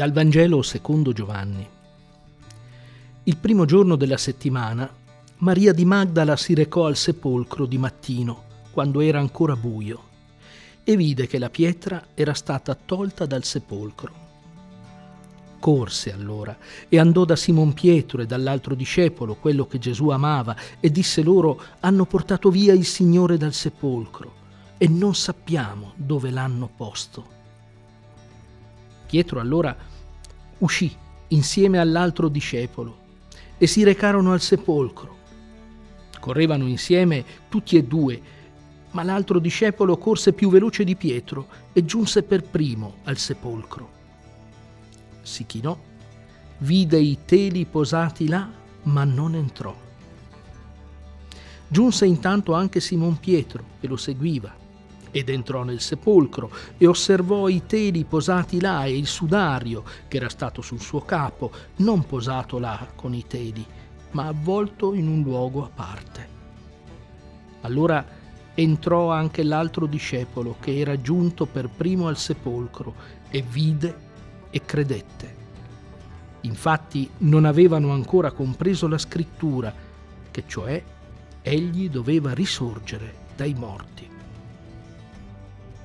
Dal Vangelo secondo Giovanni. Il primo giorno della settimana, Maria di Magdala si recò al sepolcro di mattino, quando era ancora buio, e vide che la pietra era stata tolta dal sepolcro. Corse allora e andò da Simon Pietro e dall'altro discepolo, quello che Gesù amava, e disse loro, hanno portato via il Signore dal sepolcro e non sappiamo dove l'hanno posto. Pietro allora uscì insieme all'altro discepolo e si recarono al sepolcro. Correvano insieme tutti e due, ma l'altro discepolo corse più veloce di Pietro e giunse per primo al sepolcro. Si chinò, vide i teli posati là, ma non entrò. Giunse intanto anche Simon Pietro, che lo seguiva, ed entrò nel sepolcro e osservò i teli posati là e il sudario che era stato sul suo capo, non posato là con i teli, ma avvolto in un luogo a parte. Allora entrò anche l'altro discepolo che era giunto per primo al sepolcro e vide e credette. Infatti non avevano ancora compreso la scrittura, che cioè egli doveva risorgere dai morti.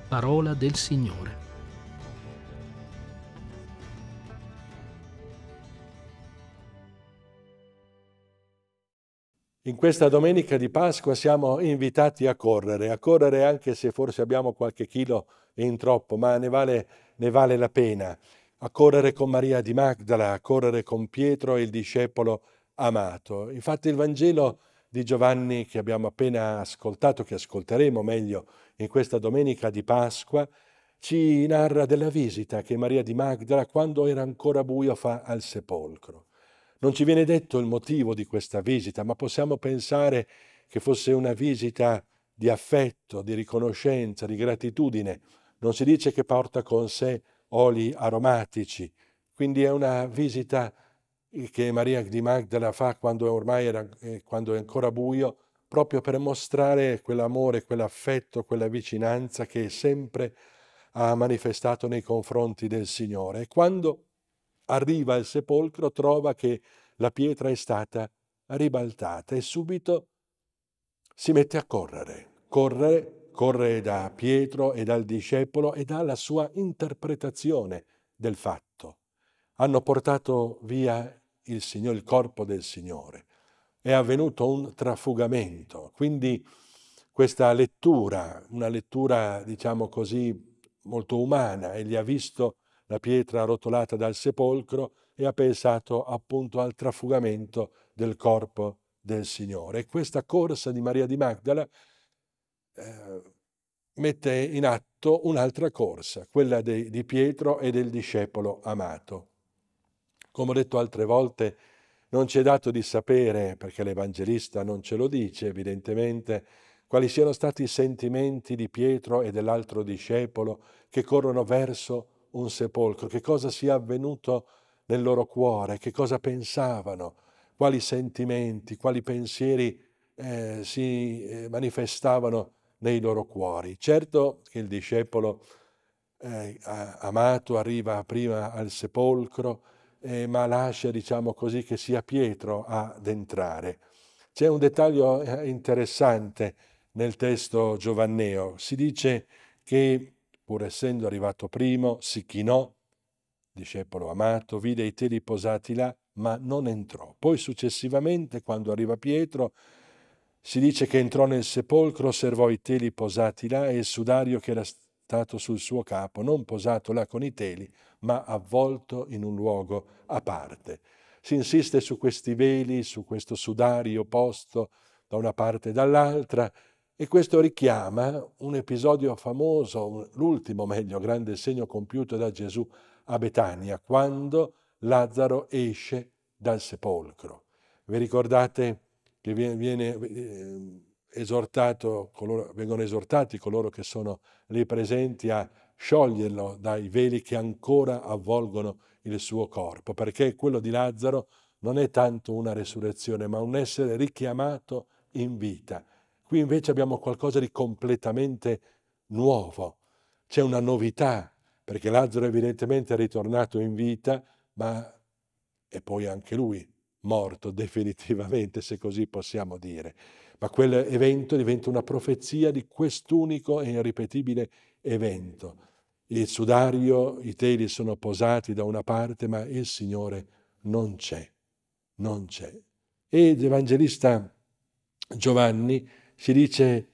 Parola del Signore. In questa domenica di Pasqua siamo invitati a correre, a correre anche se forse abbiamo qualche chilo in troppo, ma ne vale, ne vale la pena. A correre con Maria di Magdala, a correre con Pietro, il discepolo amato. Infatti il Vangelo di Giovanni che abbiamo appena ascoltato, che ascolteremo meglio in questa domenica di Pasqua, ci narra della visita che Maria di Magdala, quando era ancora buio, fa al sepolcro. Non ci viene detto il motivo di questa visita, ma possiamo pensare che fosse una visita di affetto, di riconoscenza, di gratitudine. Non si dice che porta con sé oli aromatici, quindi è una visita che Maria di Magdala fa quando ormai era, eh, quando è ancora buio, proprio per mostrare quell'amore, quell'affetto, quella vicinanza che sempre ha manifestato nei confronti del Signore. E quando arriva al sepolcro trova che la pietra è stata ribaltata e subito si mette a correre. Correre, corre da Pietro e dal discepolo e dà la sua interpretazione del fatto. Hanno portato via il, Signore, il corpo del Signore. È avvenuto un trafugamento, quindi questa lettura, una lettura diciamo così molto umana, egli ha visto la pietra rotolata dal sepolcro e ha pensato appunto al trafugamento del corpo del Signore. E questa corsa di Maria di Magdala eh, mette in atto un'altra corsa, quella dei, di Pietro e del discepolo amato. Come ho detto altre volte, non ci è dato di sapere, perché l'Evangelista non ce lo dice evidentemente, quali siano stati i sentimenti di Pietro e dell'altro discepolo che corrono verso un sepolcro, che cosa sia avvenuto nel loro cuore, che cosa pensavano, quali sentimenti, quali pensieri eh, si eh, manifestavano nei loro cuori. Certo che il discepolo eh, amato arriva prima al sepolcro, eh, ma lascia, diciamo così, che sia Pietro ad entrare. C'è un dettaglio eh, interessante nel testo giovanneo. Si dice che, pur essendo arrivato primo, si chinò, discepolo amato, vide i teli posati là, ma non entrò. Poi successivamente, quando arriva Pietro, si dice che entrò nel sepolcro, osservò i teli posati là e il sudario che era stato gettato sul suo capo, non posato là con i teli, ma avvolto in un luogo a parte. Si insiste su questi veli, su questo sudario posto da una parte e dall'altra, e questo richiama un episodio famoso, l'ultimo meglio grande segno compiuto da Gesù a Betania, quando Lazzaro esce dal sepolcro. Vi ricordate che viene, viene eh, esortato, coloro, vengono esortati coloro che sono lì presenti a scioglierlo dai veli che ancora avvolgono il suo corpo, perché quello di Lazzaro non è tanto una resurrezione, ma un essere richiamato in vita. Qui invece abbiamo qualcosa di completamente nuovo, c'è una novità, perché Lazzaro evidentemente è ritornato in vita, ma è poi anche lui morto definitivamente, se così possiamo dire ma quell'evento diventa una profezia di quest'unico e irripetibile evento. Il sudario, i teli sono posati da una parte, ma il Signore non c'è, non c'è. E l'Evangelista Giovanni ci dice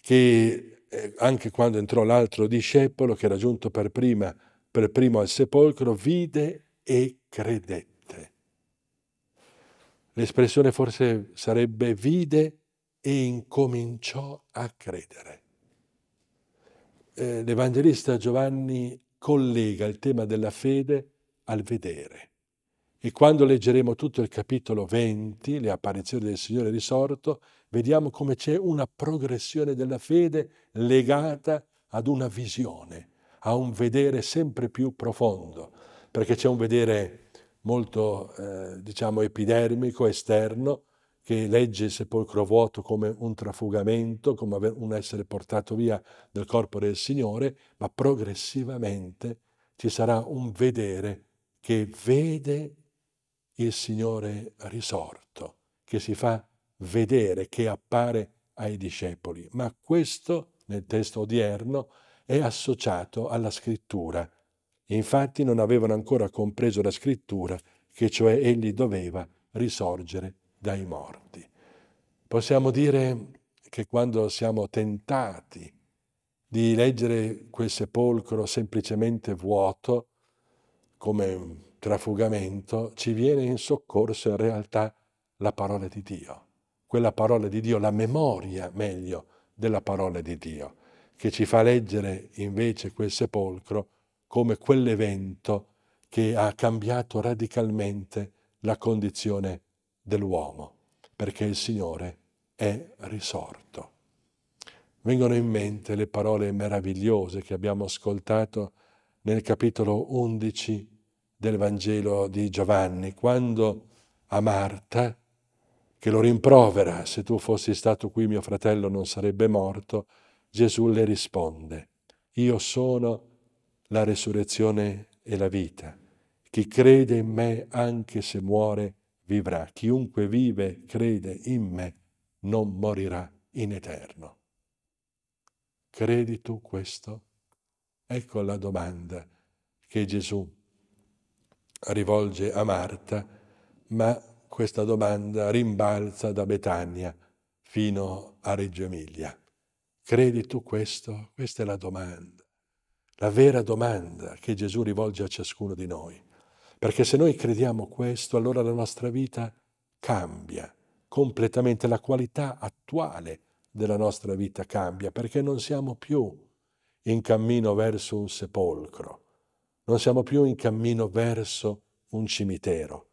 che eh, anche quando entrò l'altro discepolo che era giunto per, prima, per primo al sepolcro, vide e credette. L'espressione forse sarebbe vide e e incominciò a credere. Eh, L'Evangelista Giovanni collega il tema della fede al vedere. E quando leggeremo tutto il capitolo 20, le apparizioni del Signore risorto, vediamo come c'è una progressione della fede legata ad una visione, a un vedere sempre più profondo, perché c'è un vedere molto, eh, diciamo, epidermico, esterno, che legge il sepolcro vuoto come un trafugamento, come un essere portato via dal corpo del Signore, ma progressivamente ci sarà un vedere che vede il Signore risorto, che si fa vedere, che appare ai discepoli. Ma questo, nel testo odierno, è associato alla scrittura. Infatti non avevano ancora compreso la scrittura, che cioè egli doveva risorgere dai morti. Possiamo dire che quando siamo tentati di leggere quel sepolcro semplicemente vuoto, come un trafugamento, ci viene in soccorso in realtà la parola di Dio, quella parola di Dio, la memoria meglio della parola di Dio, che ci fa leggere invece quel sepolcro come quell'evento che ha cambiato radicalmente la condizione dell'uomo, perché il Signore è risorto. Vengono in mente le parole meravigliose che abbiamo ascoltato nel capitolo 11 del Vangelo di Giovanni, quando a Marta, che lo rimprovera, se tu fossi stato qui mio fratello non sarebbe morto, Gesù le risponde, io sono la resurrezione e la vita. Chi crede in me, anche se muore, vivrà. Chiunque vive, crede in me, non morirà in eterno. Credi tu questo? Ecco la domanda che Gesù rivolge a Marta, ma questa domanda rimbalza da Betania fino a Reggio Emilia. Credi tu questo? Questa è la domanda, la vera domanda che Gesù rivolge a ciascuno di noi. Perché se noi crediamo questo, allora la nostra vita cambia completamente, la qualità attuale della nostra vita cambia, perché non siamo più in cammino verso un sepolcro, non siamo più in cammino verso un cimitero,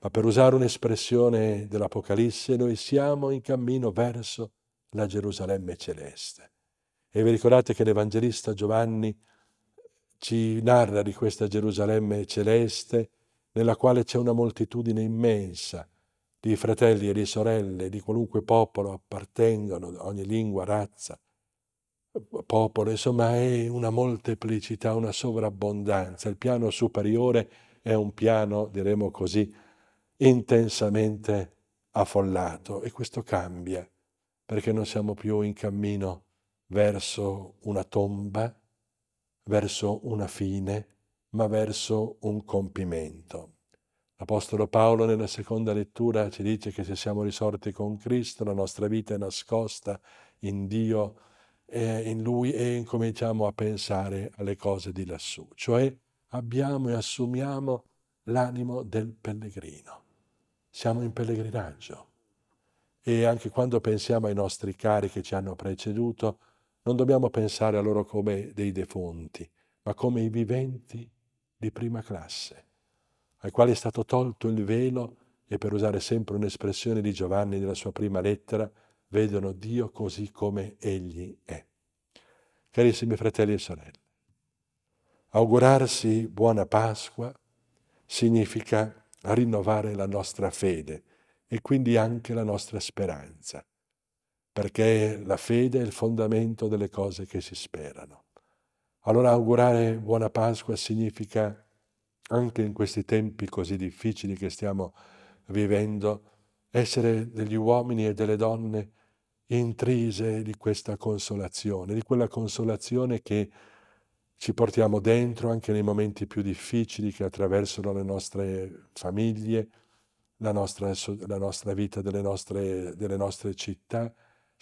ma per usare un'espressione dell'Apocalisse, noi siamo in cammino verso la Gerusalemme celeste. E vi ricordate che l'Evangelista Giovanni ci narra di questa Gerusalemme celeste nella quale c'è una moltitudine immensa di fratelli e di sorelle di qualunque popolo appartengano, ogni lingua, razza, popolo, insomma è una molteplicità, una sovrabbondanza. Il piano superiore è un piano, diremo così, intensamente affollato e questo cambia perché non siamo più in cammino verso una tomba, verso una fine, ma verso un compimento. L'Apostolo Paolo nella seconda lettura ci dice che se siamo risorti con Cristo, la nostra vita è nascosta in Dio, e in Lui e incominciamo a pensare alle cose di lassù, cioè abbiamo e assumiamo l'animo del pellegrino. Siamo in pellegrinaggio e anche quando pensiamo ai nostri cari che ci hanno preceduto, non dobbiamo pensare a loro come dei defunti, ma come i viventi di prima classe, ai quali è stato tolto il velo e per usare sempre un'espressione di Giovanni nella sua prima lettera, vedono Dio così come Egli è. Carissimi fratelli e sorelle, augurarsi buona Pasqua significa rinnovare la nostra fede e quindi anche la nostra speranza perché la fede è il fondamento delle cose che si sperano. Allora augurare buona Pasqua significa, anche in questi tempi così difficili che stiamo vivendo, essere degli uomini e delle donne intrise di questa consolazione, di quella consolazione che ci portiamo dentro anche nei momenti più difficili che attraversano le nostre famiglie, la nostra, la nostra vita delle nostre, delle nostre città,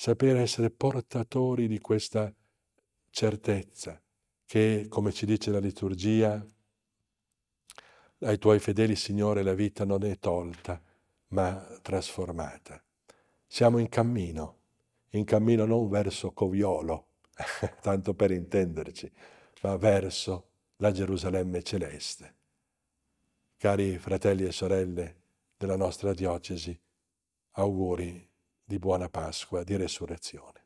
sapere essere portatori di questa certezza che, come ci dice la liturgia, ai tuoi fedeli, Signore, la vita non è tolta, ma trasformata. Siamo in cammino, in cammino non verso Coviolo, tanto per intenderci, ma verso la Gerusalemme celeste. Cari fratelli e sorelle della nostra diocesi, auguri di buona Pasqua, di resurrezione.